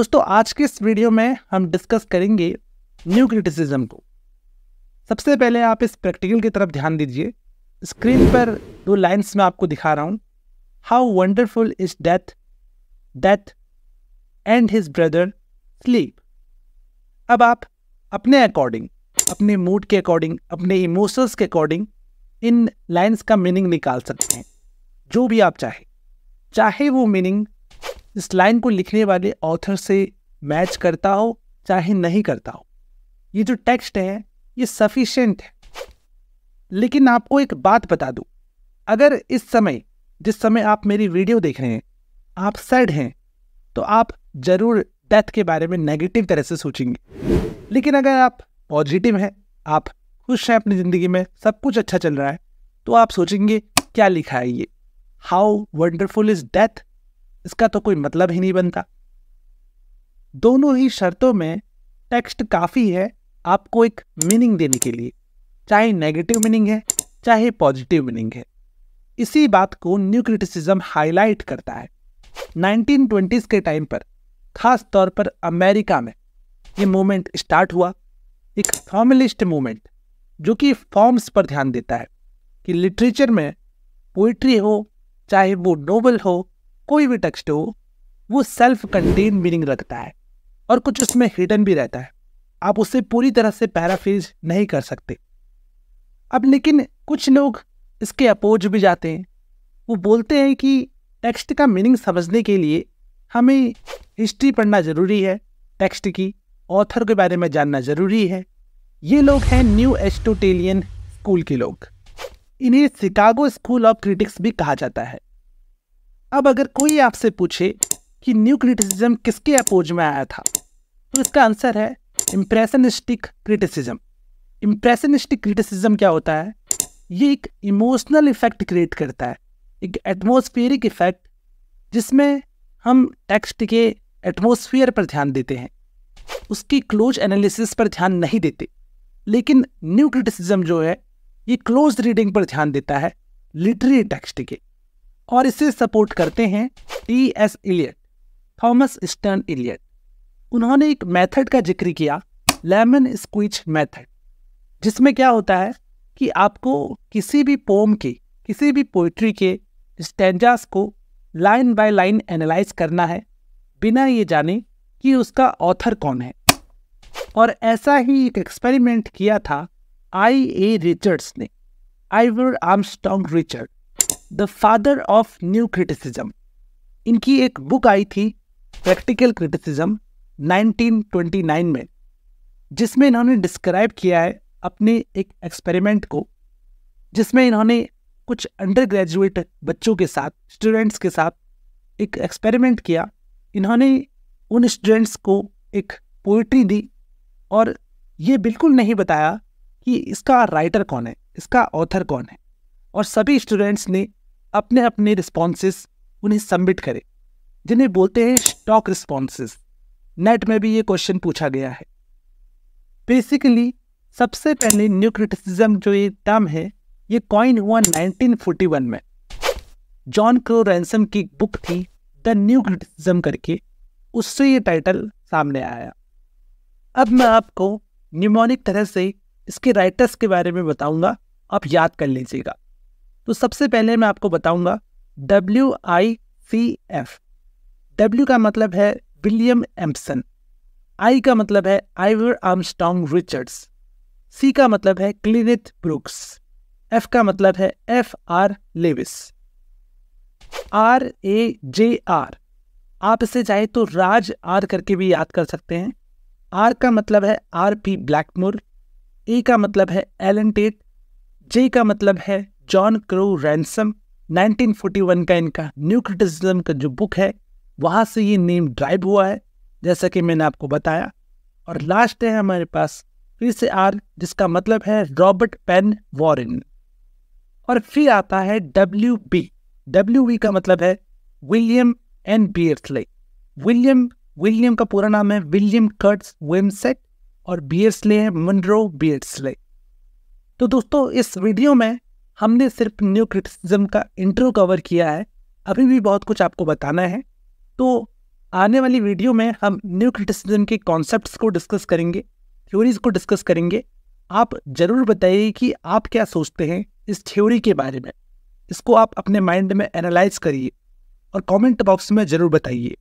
दोस्तों आज के इस वीडियो में हम डिस्कस करेंगे न्यू क्रिटिसिज्म को सबसे पहले आप इस प्रैक्टिकल की तरफ ध्यान दीजिए स्क्रीन पर दो लाइन्स में आपको दिखा रहा हूँ how wonderful is death death and his brother sleep अब आप अपने अकॉर्डिंग अपने मूड के अकॉर्डिंग अपने इमोशंस के अकॉर्डिंग इन लाइंस का मीनिंग निकाल सकते हैं जो भी आप चाहे चाहे वो मीनिंग इस लाइन को लिखने वाले ऑथर से मैच करता हो चाहे नहीं करता हो ये जो टेक्स्ट है ये सफिशेंट है लेकिन आपको एक बात बता दूँ अगर इस समय जिस समय आप मेरी वीडियो देख रहे हैं आप सैड हैं तो आप ज़रूर डेथ के बारे में नेगेटिव तरह से सोचेंगे लेकिन अगर आप पॉजिटिव हैं आप खुश हैं अपनी ज़िंदगी में सब कुछ अच्छा चल रहा है तो आप सोचेंगे क्या लिखा है ये हाउ वंडरफुल इज़ डेथ इसका तो कोई मतलब ही नहीं बनता दोनों ही शर्तों में टेक्स्ट काफ़ी है आपको एक मीनिंग देने के लिए चाहे नेगेटिव मीनिंग है चाहे पॉजिटिव मीनिंग है इसी बात को न्यू क्रिटिसिज्म हाईलाइट करता है 1920s के टाइम पर खास तौर पर अमेरिका में ये मूवमेंट स्टार्ट हुआ एक फॉर्मलिस्ट मूवमेंट जो कि फॉर्म्स पर ध्यान देता है कि लिटरेचर में पोइट्री हो चाहे वो नोवेल हो कोई भी टेक्स्ट हो वो सेल्फ कंटेन मीनिंग रखता है और कुछ उसमें हिडन भी रहता है आप उसे पूरी तरह से पैराफ्रेज नहीं कर सकते अब लेकिन कुछ लोग इसके अपोज भी जाते हैं वो बोलते हैं कि टेक्स्ट का मीनिंग समझने के लिए हमें हिस्ट्री पढ़ना ज़रूरी है टेक्स्ट की ऑथर के बारे में जानना ज़रूरी है ये लोग हैं न्यू एस्टोटेलियन स्कूल के लोग इन्हें शिकागो स्कूल ऑफ क्रिटिक्स भी कहा जाता है अब अगर कोई आपसे पूछे कि न्यू क्रिटिसिज्म किसके अपोज में आया था तो इसका आंसर है इम्प्रेशनिस्टिक क्रिटिसिज्म इम्प्रेशनिस्टिक क्रिटिसिज्म क्या होता है ये एक इमोशनल इफेक्ट क्रिएट करता है एक एटमोस्फेरिक इफेक्ट जिसमें हम टेक्स्ट के एटमोसफियर पर ध्यान देते हैं उसकी क्लोज एनालिसिस पर ध्यान नहीं देते लेकिन न्यू क्रिटिसिज्म जो है ये क्लोज रीडिंग पर ध्यान देता है लिटरेरी टेक्स्ट के और इसे सपोर्ट करते हैं T S Eliot Thomas Stearns Eliot उन्होंने एक मेथड का जिक्र किया लेमन स्क्विच मेथड जिसमें क्या होता है कि आपको किसी भी पोम के किसी भी पोइट्री के स्टेंजास को लाइन बाय लाइन एनालाइज करना है बिना ये जाने कि उसका ऑथर कौन है और ऐसा ही एक एक्सपेरिमेंट किया था आई ए रिचर्ड्स ने Ivor Armstrong Richard the father of new criticism इनकी एक बुक आई थी प्रैक्टिकल क्रिटिसिज्म 1929 में जिसमें इन्होंने डिस्क्राइब किया है अपने एक एक्सपेरिमेंट को जिसमें इन्होंने कुछ अंडर ग्रेजुएट बच्चों के साथ स्टूडेंट्स के साथ एक एक्सपेरिमेंट किया इन्होंने उन स्टूडेंट्स को एक पोइट्री दी और ये बिल्कुल नहीं बताया कि इसका राइटर कौन है इसका ऑथर कौन है और सभी स्टूडेंट्स ने अपने अपने रिस्पॉन्सेस उन्हें सबमिट करें जिन्हें बोलते हैं स्टॉक रिस्पॉन्सेस नेट में भी ये क्वेश्चन पूछा गया है बेसिकली सबसे पहले न्यू क्रिटिसिज्म जो ये टर्म है ये कॉइन हुआ 1941 में जॉन क्रो रैंसम की बुक थी द न्यू क्रिटिसिज्म करके उससे ये टाइटल सामने आया अब मैं आपको न्यूमोनिक तरह से इसके राइटर्स के बारे में बताऊंगा आप याद कर लीजिएगा तो सबसे पहले मैं आपको बताऊंगा W I C F W का मतलब है विलियम एम्पसन आई का मतलब है आइवर आर्मस्टॉन्ग रिचर्ड्स सी का मतलब है क्लिनिथ ब्रुक्स एफ का मतलब है F R Leavis R A J R आप इसे चाहे तो राज आर करके भी याद कर सकते हैं आर का मतलब है आर पी ब्लैकमोर ए का मतलब है एलन टेट जे का मतलब है जॉन क्रू रैंसम 1941 का इनका न्यू क्रिटिसिज्म का जो बुक है वहाँ से ये नेम ड्राइव हुआ है जैसा कि मैंने आपको बताया और लास्ट है हमारे पास फिर से आर जिसका मतलब है रॉबर्ट पेन वॉरिन और फिर आता है डब्ल्यू बी डब्ल्यू बी का मतलब है William N Beardsley William William का पूरा नाम है विलियम कर्ट्स विमसेट और बियर्सले है मनरो बियर्सले तो दोस्तों इस वीडियो में हमने सिर्फ न्यू क्रिटिसिज्म का इंट्रो कवर किया है अभी भी बहुत कुछ आपको बताना है तो आने वाली वीडियो में हम न्यू क्रिटिसिज्म के कॉन्सेप्ट्स को डिस्कस करेंगे थ्योरीज को डिस्कस करेंगे आप ज़रूर बताइए कि आप क्या सोचते हैं इस थ्योरी के बारे में इसको आप अपने माइंड में एनालाइज करिए और कमेंट बॉक्स में ज़रूर बताइए